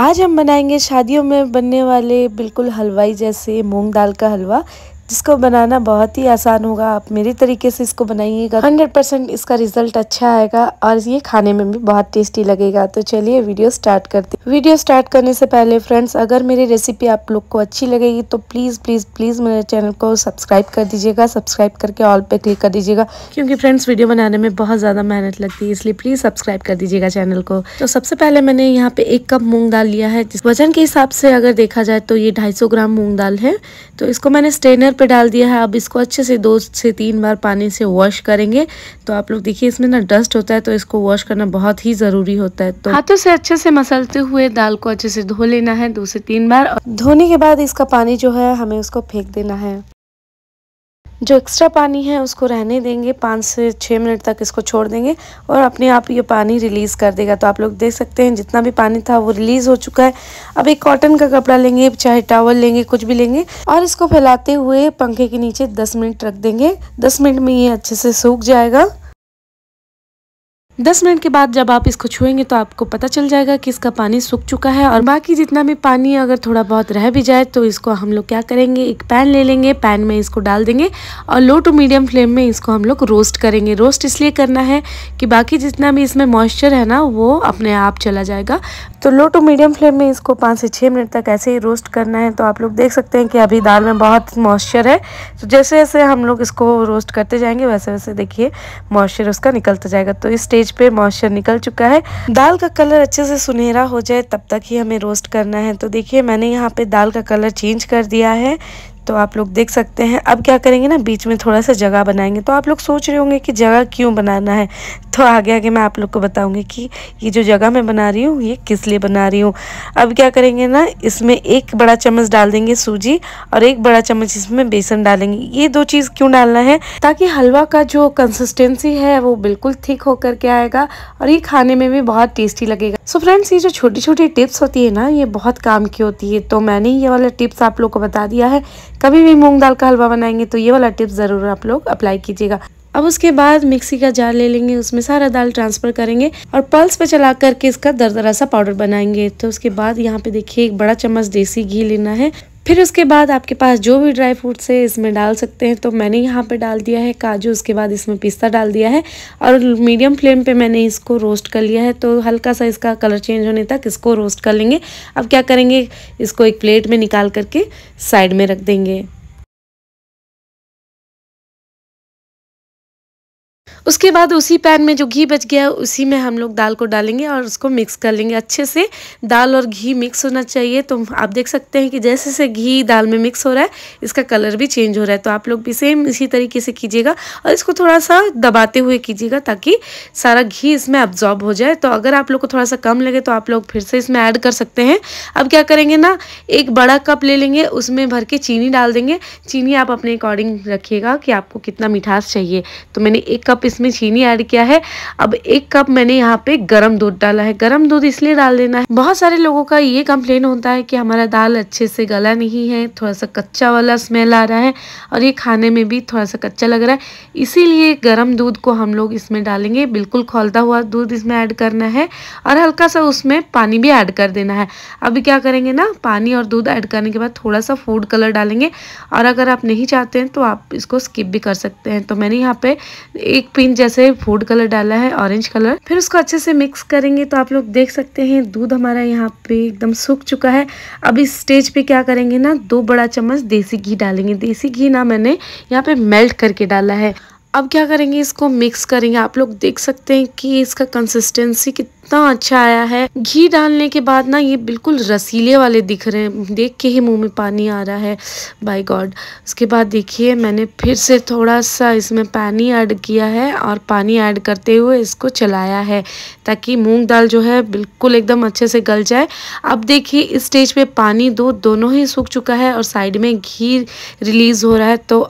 आज हम बनाएंगे शादियों में बनने वाले बिल्कुल हलवाई जैसे मूंग दाल का हलवा जिसको बनाना बहुत ही आसान होगा आप मेरे तरीके से इसको बनाइएगा 100% इसका रिजल्ट अच्छा आएगा और ये खाने में भी बहुत टेस्टी लगेगा तो चलिए वीडियो स्टार्ट करते वीडियो स्टार्ट करने से पहले फ्रेंड्स अगर मेरी रेसिपी आप लोग को अच्छी लगेगी तो प्लीज़ प्लीज़ प्लीज़ मेरे चैनल को सब्सक्राइब कर दीजिएगा सब्सक्राइब करके ऑल पे क्लिक कर दीजिएगा क्योंकि फ्रेंड्स वीडियो बनाने में बहुत ज़्यादा मेहनत लगती है इसलिए प्लीज़ सब्सक्राइब कर दीजिएगा चैनल को तो सबसे पहले मैंने यहाँ पे एक कप मूंग दाल लिया है वजन के हिसाब से अगर देखा जाए तो ये ढाई ग्राम मूंग दाल है तो इसको मैंने स्टेनर पे डाल दिया है अब इसको अच्छे से दो से तीन बार पानी से वॉश करेंगे तो आप लोग देखिए इसमें ना डस्ट होता है तो इसको वॉश करना बहुत ही ज़रूरी होता है तो हाथों से अच्छे से मसलते हुए दाल को अच्छे से धो लेना है दो से तीन बार धोने के बाद इसका पानी जो है हमें उसको फेंक देना है जो एक्स्ट्रा पानी है उसको रहने देंगे पाँच से छः मिनट तक इसको छोड़ देंगे और अपने आप ये पानी रिलीज़ कर देगा तो आप लोग देख सकते हैं जितना भी पानी था वो रिलीज़ हो चुका है अब एक कॉटन का कपड़ा लेंगे चाहे टावल लेंगे कुछ भी लेंगे और इसको फैलाते हुए पंखे के नीचे दस मिनट रख देंगे दस मिनट में ये अच्छे से सूख जाएगा दस मिनट के बाद जब आप इसको छुएंगे तो आपको पता चल जाएगा कि इसका पानी सूख चुका है और बाकी जितना भी पानी अगर थोड़ा बहुत रह भी जाए तो इसको हम लोग क्या करेंगे एक पैन ले लेंगे पैन में इसको डाल देंगे और लो टू मीडियम फ्लेम में इसको हम लोग रोस्ट करेंगे रोस्ट इसलिए करना है कि बाकी जितना भी इसमें मॉइस्चर है ना वो अपने आप चला जाएगा तो लो टू मीडियम फ्लेम में इसको पाँच से छः मिनट तक ऐसे ही रोस्ट करना है तो आप लोग देख सकते हैं कि अभी दाल में बहुत मॉइस्चर है तो जैसे जैसे हम लोग इसको रोस्ट करते जाएंगे वैसे वैसे देखिए मॉइस्चर उसका निकलता जाएगा तो इस स्टेज डिश पे मॉइस्चर निकल चुका है दाल का कलर अच्छे से सुनहरा हो जाए तब तक ही हमें रोस्ट करना है तो देखिए मैंने यहाँ पे दाल का कलर चेंज कर दिया है तो आप लोग देख सकते हैं अब क्या करेंगे ना बीच में थोड़ा सा जगह बनाएंगे तो आप लोग सोच रहे होंगे कि जगह क्यों बनाना है तो आगे आगे मैं आप लोग को बताऊंगी कि ये जो जगह मैं बना रही हूँ ये किस लिए बना रही हूँ अब क्या करेंगे ना इसमें एक बड़ा चम्मच डाल देंगे सूजी और एक बड़ा चम्मच इसमें बेसन डालेंगे ये दो चीज़ क्यों डालना है ताकि हलवा का जो कंसिस्टेंसी है वो बिल्कुल थिक होकर के आएगा और ये खाने में भी बहुत टेस्टी लगेगा सो फ्रेंड्स ये जो छोटी छोटी टिप्स होती है ना ये बहुत काम की होती है तो मैंने ये वाला टिप्स आप लोग को बता दिया है कभी भी मूंग दाल का हलवा बनाएंगे तो ये वाला टिप्स ज़रूर आप लोग अप्लाई कीजिएगा अब उसके बाद मिक्सी का जार ले लेंगे उसमें सारा दाल ट्रांसफ़र करेंगे और पल्स पे चला करके इसका दरदरा सा पाउडर बनाएंगे तो उसके बाद यहाँ पे देखिए एक बड़ा चम्मच देसी घी लेना है फिर उसके बाद आपके पास जो भी ड्राई फ्रूट्स है इसमें डाल सकते हैं तो मैंने यहाँ पे डाल दिया है काजू उसके बाद इसमें पिस्ता डाल दिया है और मीडियम फ्लेम पे मैंने इसको रोस्ट कर लिया है तो हल्का सा इसका कलर चेंज होने तक इसको रोस्ट कर लेंगे अब क्या करेंगे इसको एक प्लेट में निकाल करके साइड में रख देंगे उसके बाद उसी पैन में जो घी बच गया है उसी में हम लोग दाल को डालेंगे और उसको मिक्स कर लेंगे अच्छे से दाल और घी मिक्स होना चाहिए तो आप देख सकते हैं कि जैसे जैसे घी दाल में मिक्स हो रहा है इसका कलर भी चेंज हो रहा है तो आप लोग भी सेम इसी तरीके से कीजिएगा और इसको थोड़ा सा दबाते हुए कीजिएगा ताकि सारा घी इसमें अब्जॉर्ब हो जाए तो अगर आप लोग को थोड़ा सा कम लगे तो आप लोग फिर से इसमें ऐड कर सकते हैं अब क्या करेंगे ना एक बड़ा कप ले लेंगे उसमें भर के चीनी डाल देंगे चीनी आप अपने अकॉर्डिंग रखिएगा कि आपको कितना मिठास चाहिए तो मैंने एक कप इसमें चीनी ऐड किया है अब एक कप मैंने यहाँ पे गरम दूध डाला है गरम दूध इसलिए डाल देना है बहुत सारे लोगों का ये कंप्लेन होता है कि हमारा दाल अच्छे से गला नहीं है थोड़ा सा कच्चा वाला स्मेल आ रहा है और ये खाने में भी थोड़ा सा कच्चा लग रहा है इसीलिए गर्म दूध को हम लोग इसमें डालेंगे बिल्कुल खोलता हुआ दूध इसमें ऐड करना है और हल्का सा उसमें पानी भी ऐड कर देना है अभी क्या करेंगे ना पानी और दूध ऐड करने के बाद थोड़ा सा फूड कलर डालेंगे और अगर आप नहीं चाहते हैं तो आप इसको स्किप भी कर सकते हैं तो मैंने यहाँ पे एक पिन जैसे फूड कलर डाला है ऑरेंज कलर फिर उसको अच्छे से मिक्स करेंगे तो आप लोग देख सकते हैं दूध हमारा यहाँ पे एकदम सूख चुका है अब इस स्टेज पे क्या करेंगे ना दो बड़ा चम्मच देसी घी डालेंगे देसी घी ना मैंने यहाँ पे मेल्ट करके डाला है अब क्या करेंगे इसको मिक्स करेंगे आप लोग देख सकते हैं कि इसका कंसिस्टेंसी कितना अच्छा आया है घी डालने के बाद ना ये बिल्कुल रसीले वाले दिख रहे हैं देख के ही मुंह में पानी आ रहा है बाय गॉड उसके बाद देखिए मैंने फिर से थोड़ा सा इसमें पानी ऐड किया है और पानी ऐड करते हुए इसको चलाया है ताकि मूँग दाल जो है बिल्कुल एकदम अच्छे से गल जाए अब देखिए इस स्टेज पर पानी दो दोनों ही सूख चुका है और साइड में घी रिलीज़ हो रहा है तो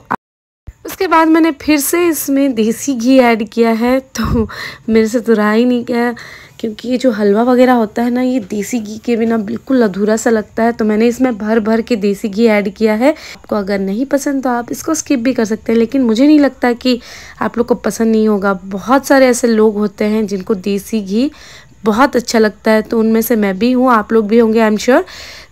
उसके बाद मैंने फिर से इसमें देसी घी ऐड किया है तो मेरे से तो रहा ही नहीं गया क्योंकि ये जो हलवा वगैरह होता है ना ये देसी घी के बिना बिल्कुल अधूरा सा लगता है तो मैंने इसमें भर भर के देसी घी ऐड किया है आपको अगर नहीं पसंद तो आप इसको स्किप भी कर सकते हैं लेकिन मुझे नहीं लगता कि आप लोग को पसंद नहीं होगा बहुत सारे ऐसे लोग होते हैं जिनको देसी घी बहुत अच्छा लगता है तो उनमें से मैं भी हूँ आप लोग भी होंगे आई एम श्योर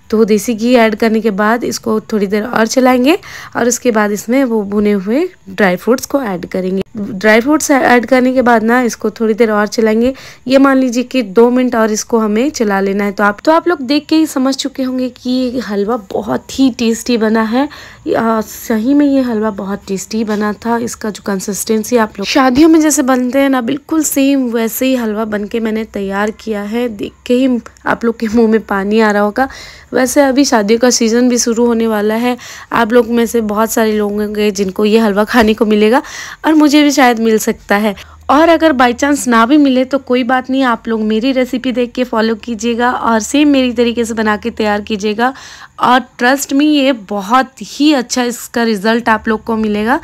तो देसी घी ऐड करने के बाद इसको थोड़ी देर और चलाएंगे और उसके बाद इसमें वो भुने हुए ड्राई फ्रूट्स को ऐड करेंगे ड्राई फ्रूट्स ऐड करने के बाद ना इसको थोड़ी देर और चलाएंगे ये मान लीजिए कि दो मिनट और इसको हमें चला लेना है तो आप तो आप लोग देख के ही समझ चुके होंगे कि ये हलवा बहुत ही टेस्टी बना है आ, सही में ये हलवा बहुत टेस्टी बना था इसका जो कंसिस्टेंसी आप लोग शादियों में जैसे बनते हैं ना बिल्कुल सेम वैसे ही हलवा बन के मैंने तैयार किया है देख के ही आप लोग के मुँह में पानी आ रहा होगा वैसे अभी शादियों का सीज़न भी शुरू होने वाला है आप लोग में से बहुत सारे लोग होंगे जिनको ये हलवा खाने को मिलेगा और मुझे मुझे भी शायद मिल सकता है और अगर बाई चांस ना भी मिले तो कोई बात नहीं आप लोग मेरी रेसिपी देख के फॉलो कीजिएगा और सेम मेरी तरीके से बना के तैयार कीजिएगा और ट्रस्ट में ये बहुत ही अच्छा इसका रिज़ल्ट आप लोग को मिलेगा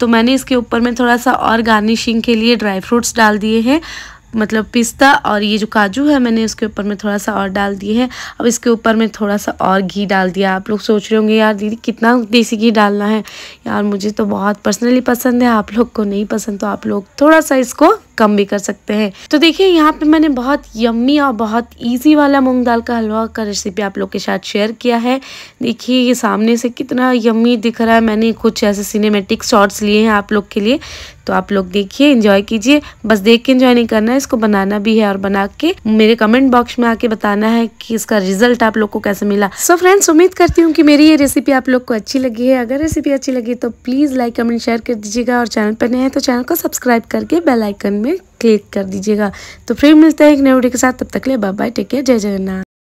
तो मैंने इसके ऊपर में थोड़ा सा और गार्निशिंग के लिए ड्राई फ्रूट्स डाल दिए हैं मतलब पिस्ता और ये जो काजू है मैंने उसके ऊपर में थोड़ा सा और डाल दिए है अब इसके ऊपर में थोड़ा सा और घी डाल दिया आप लोग सोच रहे होंगे यार दीदी कितना देसी घी डालना है यार मुझे तो बहुत पर्सनली पसंद है आप लोग को नहीं पसंद तो आप लोग थोड़ा सा इसको कम भी कर सकते हैं तो देखिए यहाँ पे मैंने बहुत यम्मी और बहुत इजी वाला मूंग दाल का हलवा का रेसिपी आप लोग के साथ शेयर किया है देखिए ये सामने से कितना यम्मी दिख रहा है मैंने कुछ ऐसे सिनेमेटिक शॉर्ट्स लिए हैं आप लोग के लिए तो आप लोग देखिए इन्जॉय कीजिए बस देख के इन्जॉय नहीं करना है इसको बनाना भी है और बना के मेरे कमेंट बॉक्स में आके बताना है कि इसका रिजल्ट आप लोग को कैसे मिला सो so फ्रेंड्स उम्मीद करती हूँ कि मेरी ये रेसिपी आप लोग को अच्छी लगी है अगर रेसिपी अच्छी लगी तो प्लीज़ लाइक कमेंट शेयर कर दीजिएगा और चैनल पर नए हैं तो चैनल को सब्सक्राइब करके बेलाइकन में क्लिक कर दीजिएगा तो फिर मिलते हैं एक नए वीडियो के साथ तब तक ले बाय टेक केयर जय जगन्नाथ